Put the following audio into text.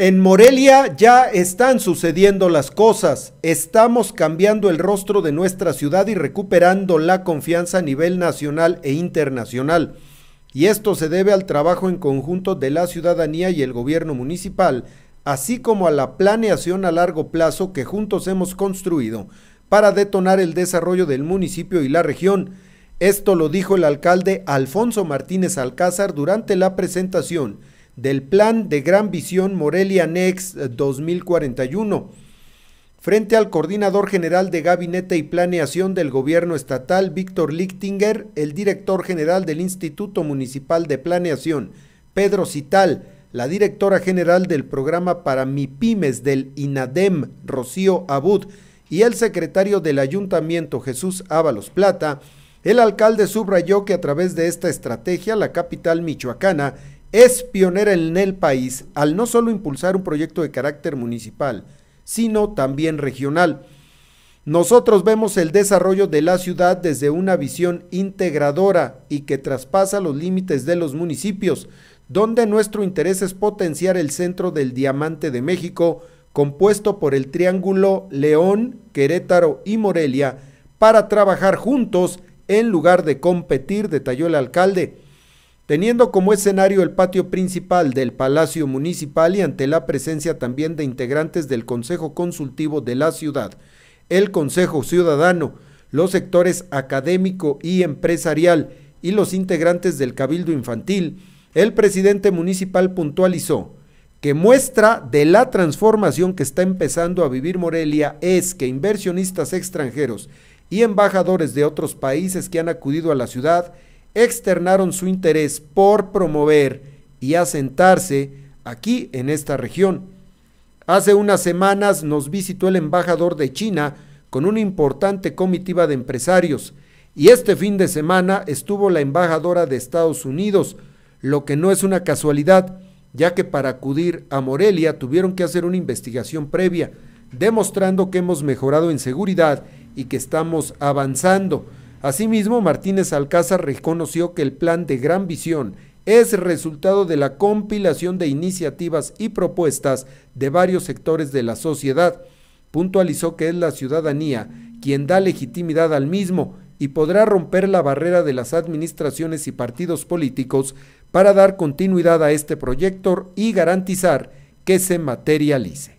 En Morelia ya están sucediendo las cosas. Estamos cambiando el rostro de nuestra ciudad y recuperando la confianza a nivel nacional e internacional. Y esto se debe al trabajo en conjunto de la ciudadanía y el gobierno municipal, así como a la planeación a largo plazo que juntos hemos construido para detonar el desarrollo del municipio y la región. Esto lo dijo el alcalde Alfonso Martínez Alcázar durante la presentación del Plan de Gran Visión Morelia Next 2041. Eh, Frente al coordinador general de Gabinete y Planeación del Gobierno Estatal, Víctor Lichtinger, el director general del Instituto Municipal de Planeación, Pedro Cital, la directora general del programa para MIPIMES del INADEM, Rocío Abud, y el secretario del Ayuntamiento, Jesús Ábalos Plata, el alcalde subrayó que a través de esta estrategia la capital michoacana es pionera en el país al no solo impulsar un proyecto de carácter municipal, sino también regional. Nosotros vemos el desarrollo de la ciudad desde una visión integradora y que traspasa los límites de los municipios, donde nuestro interés es potenciar el centro del Diamante de México, compuesto por el Triángulo León, Querétaro y Morelia, para trabajar juntos en lugar de competir, detalló el alcalde teniendo como escenario el patio principal del Palacio Municipal y ante la presencia también de integrantes del Consejo Consultivo de la ciudad, el Consejo Ciudadano, los sectores académico y empresarial y los integrantes del Cabildo Infantil, el presidente municipal puntualizó que muestra de la transformación que está empezando a vivir Morelia es que inversionistas extranjeros y embajadores de otros países que han acudido a la ciudad externaron su interés por promover y asentarse aquí en esta región. Hace unas semanas nos visitó el embajador de China con una importante comitiva de empresarios y este fin de semana estuvo la embajadora de Estados Unidos, lo que no es una casualidad, ya que para acudir a Morelia tuvieron que hacer una investigación previa, demostrando que hemos mejorado en seguridad y que estamos avanzando. Asimismo, Martínez Alcázar reconoció que el plan de gran visión es resultado de la compilación de iniciativas y propuestas de varios sectores de la sociedad. Puntualizó que es la ciudadanía quien da legitimidad al mismo y podrá romper la barrera de las administraciones y partidos políticos para dar continuidad a este proyecto y garantizar que se materialice.